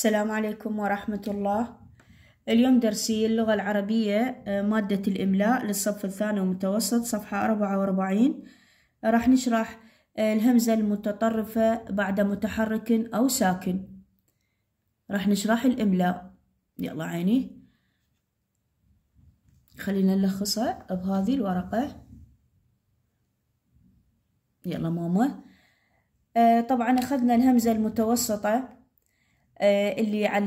السلام عليكم ورحمة الله اليوم درسي اللغة العربية آه، مادة الإملاء للصف الثاني ومتوسط صفحة أربعة وأربعين راح نشرح آه، الهمزة المتطرفة بعد متحرك أو ساكن راح نشرح الإملاء يلا عيني خلينا نلخصها بهذه الورقة يلا ماما آه، طبعا أخذنا الهمزة المتوسطة آه، اللي على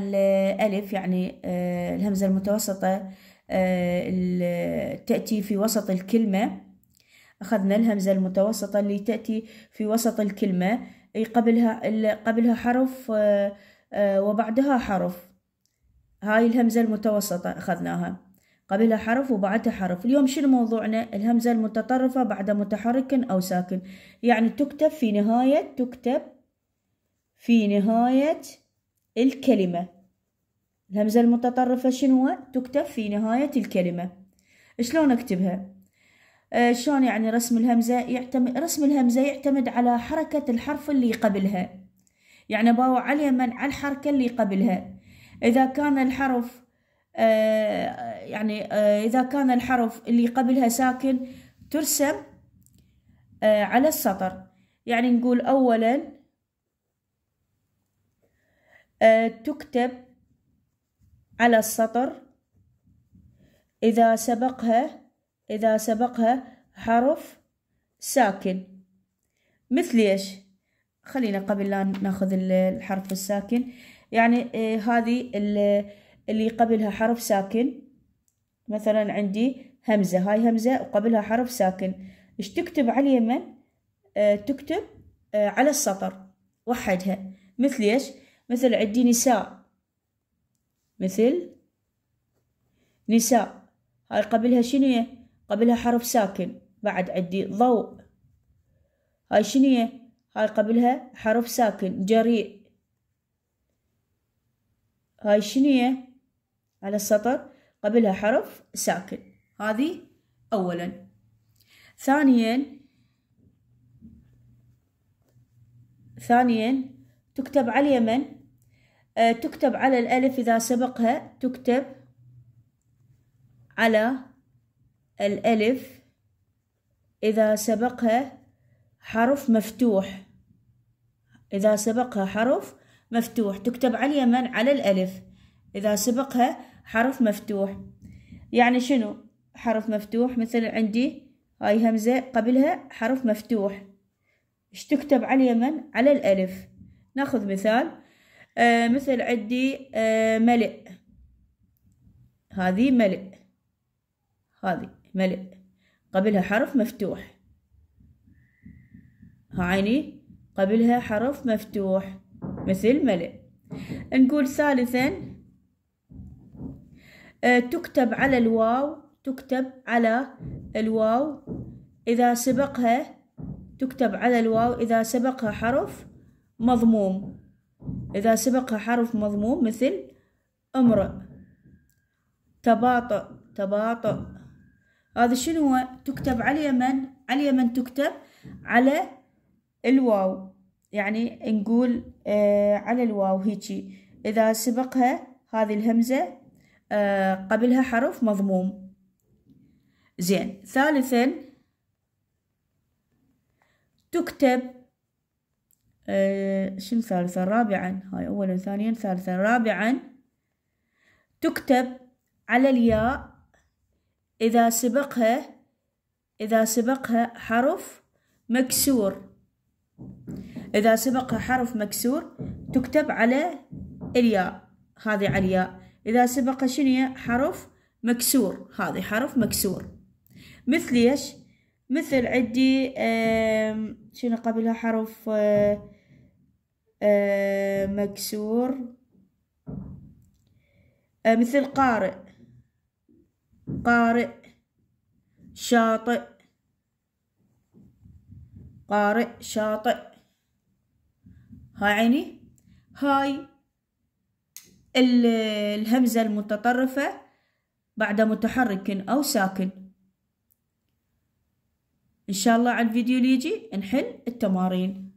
الألف يعني آه، الهمزة المتوسطة آه، تأتي في وسط الكلمة أخذنا الهمزة المتوسطة اللي تأتي في وسط الكلمة قبلها قبلها حرف وبعدها حرف هاي الهمزة المتوسطة أخذناها قبلها حرف وبعدها حرف اليوم شنو موضوعنا الهمزة المتطرفة بعد متحرك أو ساكن يعني تكتب في نهاية تكتب في نهاية الكلمة الهمزة المتطرفة شنو تكتب في نهاية الكلمة شلون أكتبها آه، شلون يعني رسم الهمزة يعتمد رسم الهمزة يعتمد على حركة الحرف اللي قبلها يعني باو على من على الحركة اللي قبلها إذا كان الحرف آه، يعني آه، إذا كان الحرف اللي قبلها ساكن ترسم على السطر يعني نقول أولا آه، تكتب على السطر إذا سبقها إذا سبقها حرف ساكن مثل إيش خلينا قبل لا ناخذ الحرف الساكن يعني آه، هذه اللي قبلها حرف ساكن مثلا عندي همزة هاي همزة وقبلها حرف ساكن ايش تكتب على اليمن آه، تكتب على السطر وحدها مثل ايش مثل عندي نساء مثل نساء هاي قبلها شنو قبلها حرف ساكن بعد عندي ضوء هاي شنو هاي قبلها حرف ساكن جريء هاي شنو على السطر قبلها حرف ساكن هذه أولا ثانيا ثانيا تكتب على اليمن آه، تكتب على الألف إذا سبقها تكتب على الألف إذا سبقها حرف مفتوح إذا سبقها حرف مفتوح تكتب على اليمن على الألف إذا سبقها حرف مفتوح يعني شنو حرف مفتوح مثل عندي هاي همزة قبلها حرف مفتوح إيش تكتب على اليمن على الألف ناخذ مثال آه مثل عندي آه ملئ هذه ملئ هذه ملئ قبلها حرف مفتوح هايني قبلها حرف مفتوح مثل ملئ نقول ثالثا آه، تكتب على الواو تكتب على الواو إذا سبقها تكتب على الواو إذا سبقها حرف مضموم إذا سبقها حرف مضموم مثل امرأ تباطؤ تباطؤ هذا شنو هو تكتب على اليمن على اليمن تكتب على الواو يعني نقول آه على الواو هيجي إذا سبقها هذه الهمزة آه قبلها حرف مضموم زين ثالثا تكتب آه، شنو ثالثا رابعا هاي أولا ثانيا ثالثا رابعا تكتب على الياء إذا سبقها إذا سبقها حرف مكسور إذا سبقها حرف مكسور تكتب على الياء هذه على الياء إذا سبقها شنو حرف مكسور هذه حرف مكسور مثل ايش مثل عندي شنو قبلها حرف آه، آه، مكسور آه، مثل قارئ قارئ شاطئ قارئ شاطئ هاي عيني هاي الهمزة المتطرفة بعد متحرك أو ساكن إن شاء الله على الفيديو اللي يجي نحل التمارين